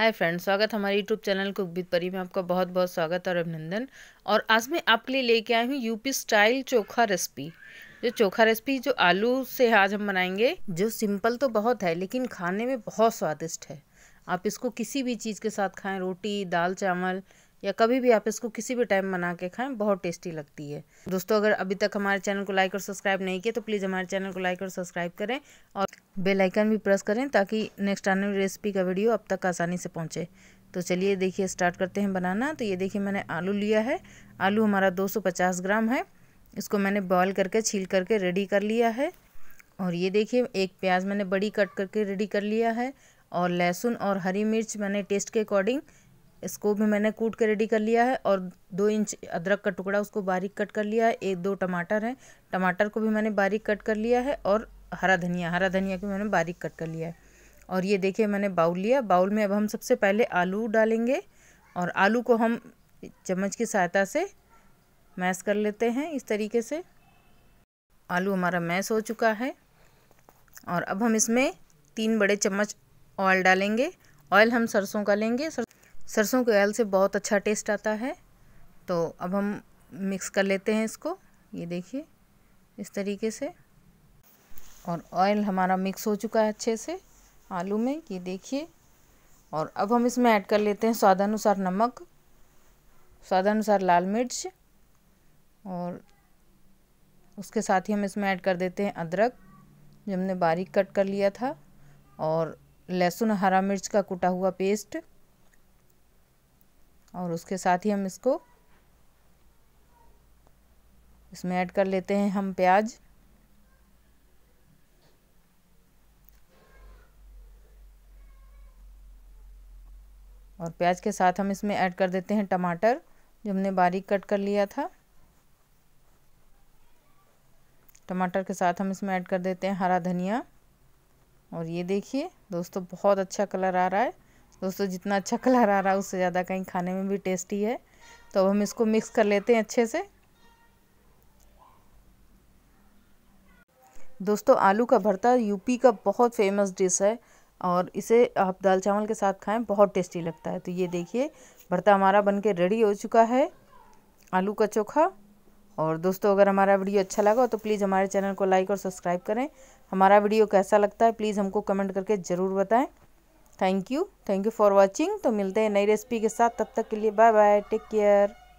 hi friends स्वागत हमारे YouTube channel cook with परी में आपका बहुत बहुत स्वागत और अभिनंदन और आज मैं आपके लिए लेके आई हूँ यूपी स्टाइल चोखा रेसिपी जो चोखा रेसिपी जो आलू से आज हम बनाएंगे जो सिंपल तो बहुत है लेकिन खाने में बहुत स्वादिष्ट है आप इसको किसी भी चीज़ के साथ खाएँ रोटी दाल चावल या कभी भी आप इसको किसी भी टाइम बना के खाएं बहुत टेस्टी लगती है दोस्तों अगर अभी तक हमारे चैनल को लाइक और सब्सक्राइब नहीं किया तो प्लीज़ हमारे चैनल को लाइक और सब्सक्राइब करें और बेल आइकन भी प्रेस करें ताकि नेक्स्ट आने वाली रेसिपी का वीडियो अब तक आसानी से पहुंचे तो चलिए देखिए स्टार्ट करते हैं बनाना तो ये देखिए मैंने आलू लिया है आलू हमारा 250 ग्राम है इसको मैंने बॉयल करके छील करके रेडी कर लिया है और ये देखिए एक प्याज मैंने बड़ी कट करके रेडी कर लिया है और लहसुन और हरी मिर्च मैंने टेस्ट के अकॉर्डिंग इसको भी मैंने कूट के रेडी कर लिया है और दो इंच अदरक का टुकड़ा उसको बारीक कट कर लिया है एक दो टमाटर हैं टमाटर को भी मैंने बारीक कट कर लिया है और हरा धनिया हरा धनिया को मैंने बारीक कट कर लिया है और ये देखिए मैंने बाउल लिया बाउल में अब हम सबसे पहले आलू डालेंगे और आलू को हम चम्मच की सहायता से मैश कर लेते हैं इस तरीके से आलू हमारा मैश हो चुका है और अब हम इसमें तीन बड़े चम्मच ऑयल डालेंगे ऑयल हम सरसों का लेंगे सरसों के ऑयल से बहुत अच्छा टेस्ट आता है तो अब हम मिक्स कर लेते हैं इसको ये देखिए इस तरीके से और ऑयल हमारा मिक्स हो चुका है अच्छे से आलू में ये देखिए और अब हम इसमें ऐड कर लेते हैं स्वादानुसार नमक स्वादानुसार लाल मिर्च और उसके साथ ही हम इसमें ऐड कर देते हैं अदरक जो हमने बारीक कट कर लिया था और लहसुन हरा मिर्च का कुटा हुआ पेस्ट और उसके साथ ही हम इसको इसमें ऐड कर लेते हैं हम प्याज़ और प्याज के साथ हम इसमें ऐड कर देते हैं टमाटर जो हमने बारीक कट कर लिया था टमाटर के साथ हम इसमें ऐड कर देते हैं हरा धनिया और ये देखिए दोस्तों बहुत अच्छा कलर आ रहा है दोस्तों जितना अच्छा कलर आ रहा है उससे ज़्यादा कहीं खाने में भी टेस्टी है तो अब हम इसको मिक्स कर लेते हैं अच्छे से दोस्तों आलू का भरता यूपी का बहुत फेमस डिश है और इसे आप दाल चावल के साथ खाएं बहुत टेस्टी लगता है तो ये देखिए भरता हमारा बन के रेडी हो चुका है आलू का चोखा और दोस्तों अगर हमारा वीडियो अच्छा लगा तो प्लीज़ हमारे चैनल को लाइक और सब्सक्राइब करें हमारा वीडियो कैसा लगता है प्लीज़ हमको कमेंट करके ज़रूर बताएं thank you thank you for watching तो मिलते हैं नई रेसिपी के साथ तब तक के लिए बाय बाय टेक केयर